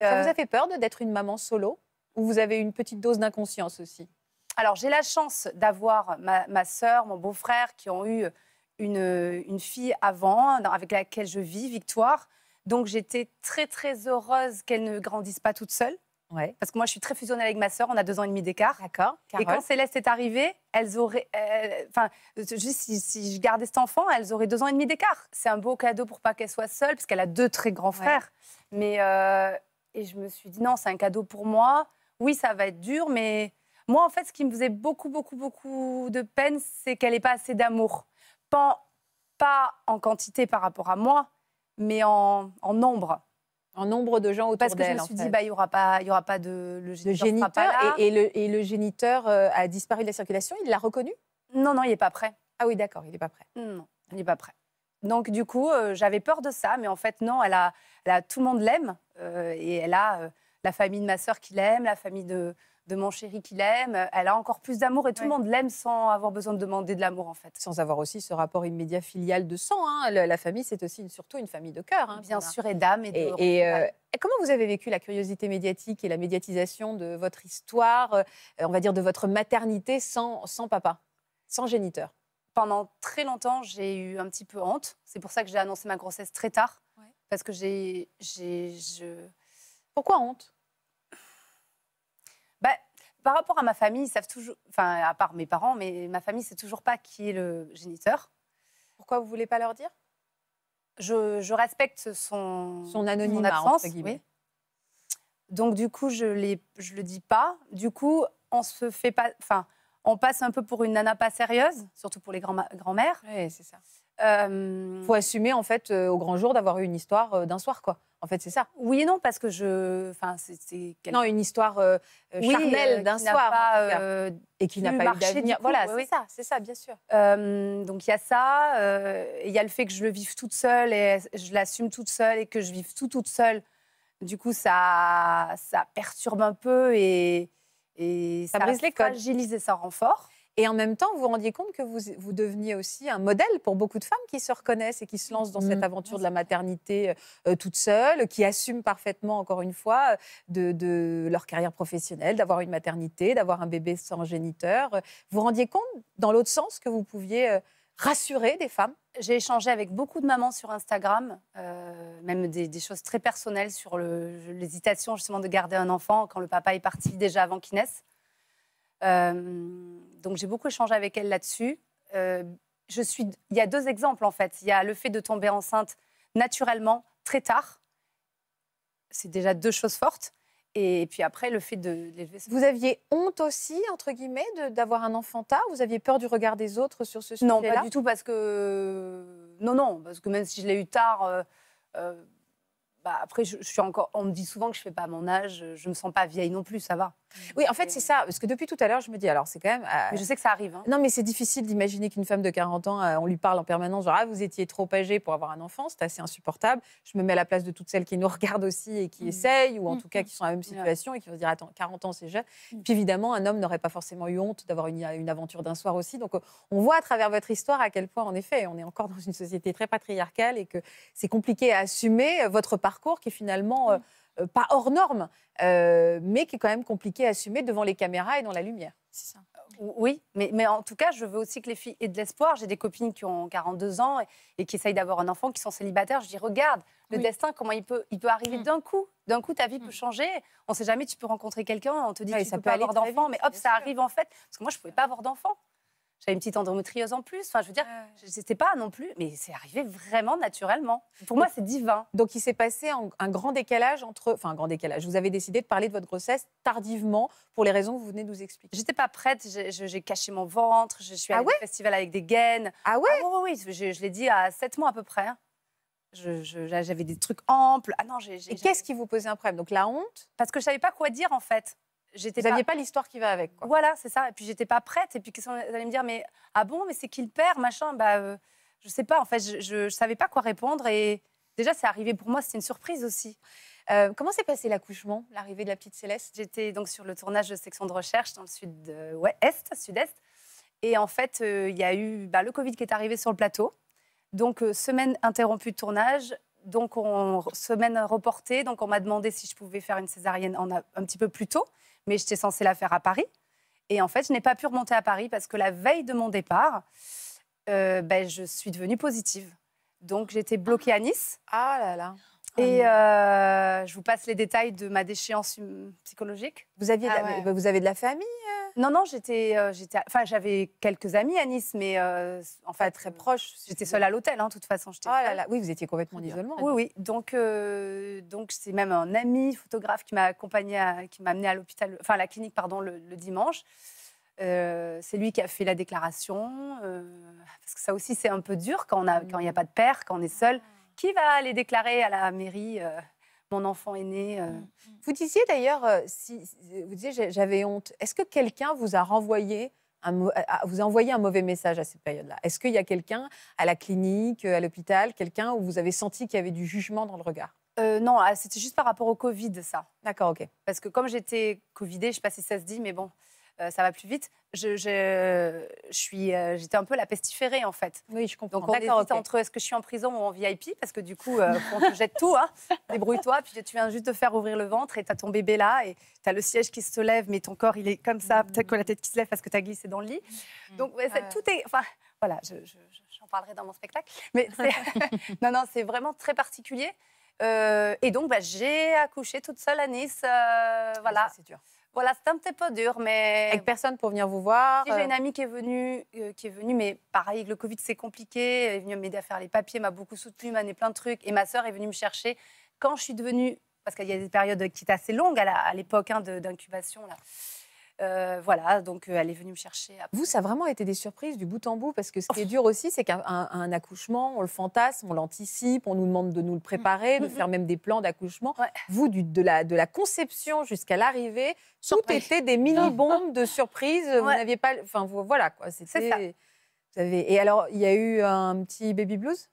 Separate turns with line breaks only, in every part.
Ça euh, vous a
fait peur d'être une maman solo Ou vous avez une petite dose d'inconscience aussi
Alors, j'ai la chance d'avoir ma, ma sœur, mon beau-frère qui ont eu une, fille avant, avec laquelle je vis, Victoire. Donc, j'étais très, très heureuse qu'elle ne grandisse pas toute seule. Ouais. Parce que moi, je suis très fusionnée avec ma sœur. On a deux ans et demi d'écart. D'accord. Et quand Céleste est arrivée, elles auraient. Euh, enfin, si, je gardais cet enfant, elles auraient deux ans et demi d'écart. C'est un beau cadeau pour pas qu'elle soit seule, parce qu'elle a deux très grands frères. Mais euh, et je me suis dit, non, c'est un cadeau pour moi. Oui, ça va être dur, mais moi, en fait, ce qui me faisait beaucoup, beaucoup, beaucoup de peine, c'est qu'elle n'ait pas assez d'amour. Pas, pas, en quantité par rapport à moi, mais en, nombre. En nombre de gens autour d'elle. Parce que je me suis dit, bah, il n'y aura, pas, aura pas de. Le géniteur. et, le, et, le, géniteur euh, a disparu de la circulation, il l'a reconnu Non, non, il n'est pas prêt. Ah oui, d'accord, il n'est pas prêt. Non, il n'est pas prêt. Donc du coup, euh, j'avais peur de ça, mais en fait non, elle tout le monde l'aime euh, et elle a euh, la famille de ma sœur qui l'aime, la famille de, mon chéri qui l'aime. Elle a encore plus d'amour et tout le monde l'aime sans avoir besoin de demander de l'amour en fait. Sans avoir aussi ce rapport immédiat filial de sang.
Hein. La, famille, c'est aussi surtout une famille de cœur. Hein, Bien sûr, et d'âme et comment vous avez vécu la curiosité médiatique et la médiatisation de votre histoire, on va dire de votre maternité
sans papa, sans géniteur pendant très longtemps, j'ai eu un petit peu honte. C'est pour ça que j'ai annoncé ma grossesse très tard. Parce que j'ai. Je... Pourquoi honte bah, Par rapport à ma famille, ils savent toujours. Enfin, à part mes parents, mais ma famille ne sait toujours pas qui est le géniteur. Pourquoi vous voulez pas leur dire je, respecte son. Son anonymat, guillemets. Donc, du coup, je ne je le dis pas. Du coup, on se fait pas. Enfin on passe un peu pour une nana pas sérieuse, surtout pour les grands-mères. Oui, c'est ça. Euh... Faut assumer en fait euh, au grand jour d'avoir eu une histoire euh, d'un soir quoi. En fait, c'est ça. Oui et non parce que je, enfin, c'est non une histoire euh, charnelle d'un soir et qui n'a pas eu d'avenir. Voilà, c'est ça, c'est ça, bien sûr. donc il y a ça, il y a le fait que je le vive toute seule et je l'assume toute seule et que je vive tout toute seule. Du coup, ça, ça perturbe un peu et et ça, brise les ça
Et en même temps, vous vous rendiez compte que vous, deveniez aussi un modèle pour beaucoup de femmes qui se reconnaissent et qui se lancent dans cette mm. aventure de la maternité euh, euh, toute seule, qui assument parfaitement, encore une fois, euh, de, leur carrière professionnelle, d'avoir une maternité, d'avoir un bébé sans géniteur.
Vous vous rendiez compte, dans l'autre sens, que vous pouviez rassurer des femmes. J'ai échangé avec beaucoup de mamans sur Instagram, euh, même des, choses très personnelles sur l'hésitation justement de garder un enfant quand le papa est parti déjà avant qu'il naisse. Euh, donc j'ai beaucoup échangé avec elles là-dessus. Euh, il y a deux exemples en fait. Il y a le fait de tomber enceinte naturellement très tard. C'est déjà deux choses fortes. Et puis après, le fait de l'élever. Vous aviez honte aussi, entre guillemets, d'avoir
un enfant tard Vous aviez peur du regard des autres sur ce sujet-là Non, pas du tout,
parce que. Non, non, parce que même si je l'ai eu tard. Euh, euh, bah, après, je, suis encore. On me dit souvent que je fais pas mon âge. Je me sens pas vieille non plus. Ça va. Mmh. Oui, en fait, c'est ça. Parce que depuis tout à l'heure, je me dis, alors c'est quand même. Euh, je sais que ça arrive. Hein.
Non, mais c'est difficile d'imaginer qu'une femme de 40 ans, euh, on lui parle en permanence, genre, ah, vous étiez trop âgée pour avoir un enfant. C'est assez insupportable. Je me mets à la place de toutes celles qui nous regardent aussi et qui mmh. essayent, ou en mmh, tout cas qui sont dans la même situation et qui vont se dire, attends, 40 ans, c'est jeune. Puis évidemment, un homme n'aurait pas forcément eu honte d'avoir une, une aventure d'un soir aussi. Donc, euh, on voit à travers votre histoire à quel point, en effet, on est encore dans une société très patriarcale et que c'est compliqué à assumer votre parcours qui est finalement euh, euh, pas hors
norme, euh, mais qui est quand même compliqué à assumer devant les caméras et dans la lumière. Oui, mais, mais, en tout cas, je veux aussi que les filles aient de l'espoir. J'ai des copines qui ont 42 ans et, qui essayent d'avoir un enfant, qui sont célibataires. Je dis, regarde, le destin, comment il peut, il peut arriver mm. d'un coup. D'un coup, ta vie peut mm. changer. On ne sait jamais, tu peux rencontrer quelqu'un, on te dit ah que peut tu peux pas avoir d'enfant, mais hop, ça arrive en fait. Parce que moi, je ne pouvais pas avoir d'enfant j'avais une petite endométriose en plus. Enfin, je veux dire, c'était pas non plus, mais c'est arrivé vraiment naturellement. Pour moi, c'est divin. Donc, il s'est passé un grand décalage entre, enfin, un grand décalage. Vous avez décidé de parler de votre grossesse tardivement pour les raisons que vous venez de nous expliquer. J'étais pas prête. J'ai caché mon ventre. Je suis ah allée au festival avec des gaines. Ah ouais. Ah oui, oui, je, l'ai dit à sept mois à peu près. Hein. J'avais des trucs amples. Ah non, j'ai. Et qu'est-ce qui vous posait un problème Donc la honte Parce que je savais pas quoi dire en fait. Vous n'aviez pas, l'histoire qui va avec. Voilà, c'est ça. Et puis j'étais pas prête. Et puis qu'est-ce qu'on allait me dire Mais ah bon, mais c'est qu'il perd, père, machin Bah, euh, je sais pas. En fait, je, je, savais pas quoi répondre. Et déjà, c'est arrivé pour moi. C'était une surprise aussi. Euh, comment s'est passé l'accouchement, l'arrivée de la petite Céleste J'étais donc sur le tournage de section de recherche dans le sud-ouest, sud-est. Et en fait, euh, il y a eu bah, le Covid qui est arrivé sur le plateau. Donc, semaine interrompue de tournage, donc, on, semaine reportée, donc on m'a demandé si je pouvais faire une césarienne un petit peu plus tôt, mais j'étais censée la faire à Paris. Et en fait, je n'ai pas pu remonter à Paris parce que la veille de mon départ, euh, ben, je suis devenue positive. Donc, j'étais bloquée à Nice. Ah là là. Et ah euh, je vous passe les détails de ma déchéance hum, psychologique. Vous, aviez ah vous avez de la famille euh, non, non, j'étais, euh, j'étais, enfin, j'avais quelques amis à Nice, mais euh, enfin très mmh. proches. J'étais seule à l'hôtel, hein, de toute façon. J'étais oh là oui, vous étiez complètement en Oui, oui. Donc, euh, donc c'est même un ami photographe qui m'a accompagné, qui m'a amené à l'hôpital, enfin la clinique, pardon, le, dimanche. c'est lui qui a fait la déclaration, parce que ça aussi c'est un peu dur quand quand il n'y a mmh. pas de père, quand on est seul. Ah. Qui va aller déclarer à la mairie mon enfant est né. Euh. Mm, mm. Vous disiez d'ailleurs, euh, si, euh, vous disiez j'avais honte. Est-ce que quelqu'un vous a renvoyé
vous a envoyé un mauvais message à cette période-là Est-ce qu'il y a quelqu'un à la clinique, à l'hôpital,
quelqu'un où vous avez senti qu'il y avait du jugement dans le regard non, ah, c'était juste par rapport au Covid, ça. D'accord, ok. Parce que comme j'étais Covidée, je ne sais pas si ça se dit, mais bon, euh, ça va plus vite. Je, suis, euh, j'étais un peu la pestiférée en fait. Oui, je comprends. Donc on hésite entre est-ce que je suis en prison ou en VIP parce que du coup on te jette tout, hein. débrouille-toi, puis tu viens juste de faire ouvrir le ventre et t'as ton bébé là et t'as le siège qui se lève mais ton corps il est comme ça, mm. peut-être que la tête qui se lève parce que t'as glissé dans le lit. Mm. Donc tout est, enfin voilà, j'en parlerai dans mon spectacle. Mais non non, c'est vraiment très particulier. Euh, et donc, bah, j'ai accouché toute seule à Nice. Ah, voilà. C'est dur. Voilà, c'est un petit peu dur, mais. Avec personne pour venir vous voir. j'ai euh. une amie qui est venue, euh, qui est venue, mais pareil, le Covid, c'est compliqué. Elle est venue m'aider à faire les papiers, m'a beaucoup soutenue, m'a donné plein de trucs. Et ma sœur est venue me chercher. Quand je suis devenue, parce qu'il y a des périodes qui étaient assez longues à l'époque hein, d'incubation, là. Euh, voilà, donc euh, elle est venue me chercher.
Vous, ça a vraiment été des surprises du bout en bout, parce que ce qui est dur aussi, c'est qu'un accouchement, on le fantasme, on l'anticipe, on nous demande de nous le préparer, mm. de faire même des plans d'accouchement. Vous, du, de, la, conception jusqu'à l'arrivée, tout était des mini-bombes de surprises. Vous n'aviez pas. Enfin, voilà, quoi. C'était. Vous avez... Et alors, il y a eu un petit baby blues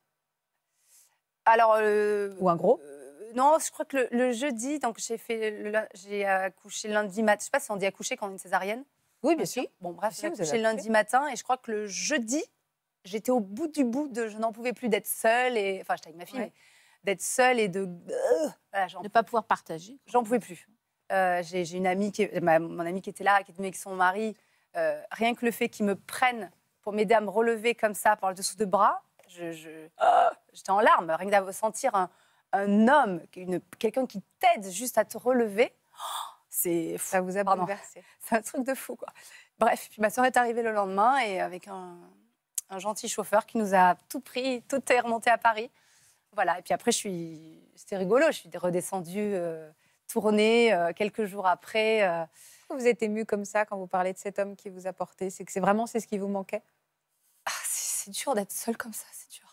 alors, euh, ou un gros non, je crois que le, jeudi, donc j'ai fait, j'ai accouché lundi matin. Je sais pas si on dit accoucher quand on est une césarienne. Oui, bien sûr. Bon, bref, j'ai accouché lundi matin et je crois que le jeudi, j'étais au bout du bout de, je n'en pouvais plus d'être seule et, enfin, j'étais avec ma fille, mais d'être seule et de, De euh, ne pas pouvoir partager. J'en pouvais plus. Euh, j'ai une amie, qui, mon amie qui était là, qui était avec son mari. Euh, rien que le fait qu'ils me prennent pour m'aider à me relever comme ça par le dessous de bras, j'étais je, je, ah. en larmes. Rien que de sentir un, un homme, quelqu'un qui t'aide juste à te relever, c'est Ça vous a bouleversé. C'est un truc de fou, quoi. Bref, puis ma soeur est arrivée le lendemain et avec un, gentil chauffeur qui nous a tout pris, tout est remonté à Paris. Voilà, et puis après, je suis... c'était rigolo, je suis redescendue, euh, tournée euh, quelques jours après. Euh. Vous êtes émue comme ça quand vous parlez de cet homme qui vous a porté C'est que c'est vraiment c'est ce qui vous manquait ah, C'est dur d'être seule comme ça, c'est dur.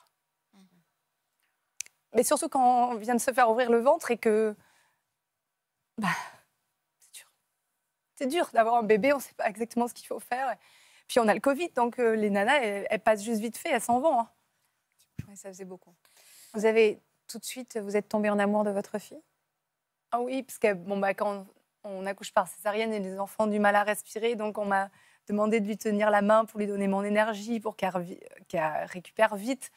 Mais surtout quand on vient de se faire ouvrir le ventre et que. Bah, c'est dur. C'est dur d'avoir un bébé, on ne sait pas exactement ce qu'il faut faire. Puis on a le Covid, donc euh, les nanas, elles, passent juste vite fait, elles s'en vont. Hein. ça faisait beaucoup. Vous avez tout de suite, vous êtes tombée en amour de votre fille Ah oui, parce que bon, bah, quand on, accouche par césarienne et les enfants ont du mal à respirer, donc on m'a demandé de lui tenir la main pour lui donner mon énergie, pour qu'elle récupère vite.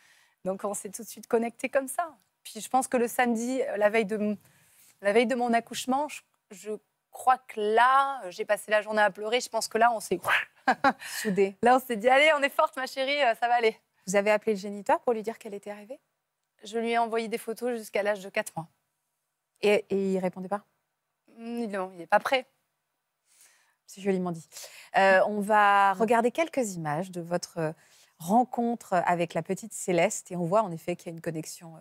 Donc on s'est tout de suite connecté comme ça. Puis je pense que le samedi, euh, la veille de, la veille de mon accouchement, je, crois que là, euh, j'ai passé la journée à pleurer. Je pense que là, on s'est soudé. Là, on s'est dit, allez, on est forte, ma chérie, euh, ça va aller. Vous avez appelé le géniteur pour lui dire qu'elle était arrivée Je lui ai envoyé des photos jusqu'à l'âge de 4 mois. Et, et il répondait pas hmm, Non, il n'est pas prêt. C'est joliment dit. on va regarder
quelques images de votre rencontre avec la petite Céleste et on voit en effet qu'il y a une connexion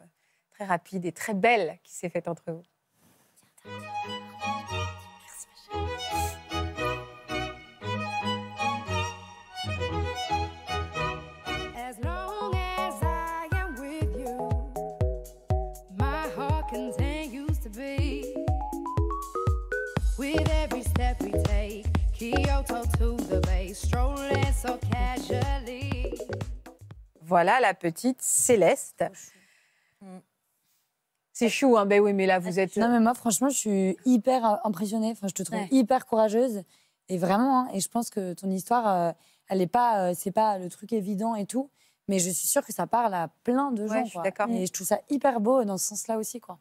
très rapide et très belle qui s'est faite entre vous. Voilà la petite Céleste.
C'est chou, hein Ben oui, mais là, vous êtes. Non, euh, mais moi, franchement, je suis hyper euh, impressionnée. Enfin, je te trouve hyper courageuse. Et vraiment, hein, et je pense que ton histoire, euh, elle n'est pas. c'est pas le truc évident et tout. Mais je suis sûre que ça parle à plein de gens. suis quoi. Et je trouve ça hyper beau dans ce sens-là aussi, quoi.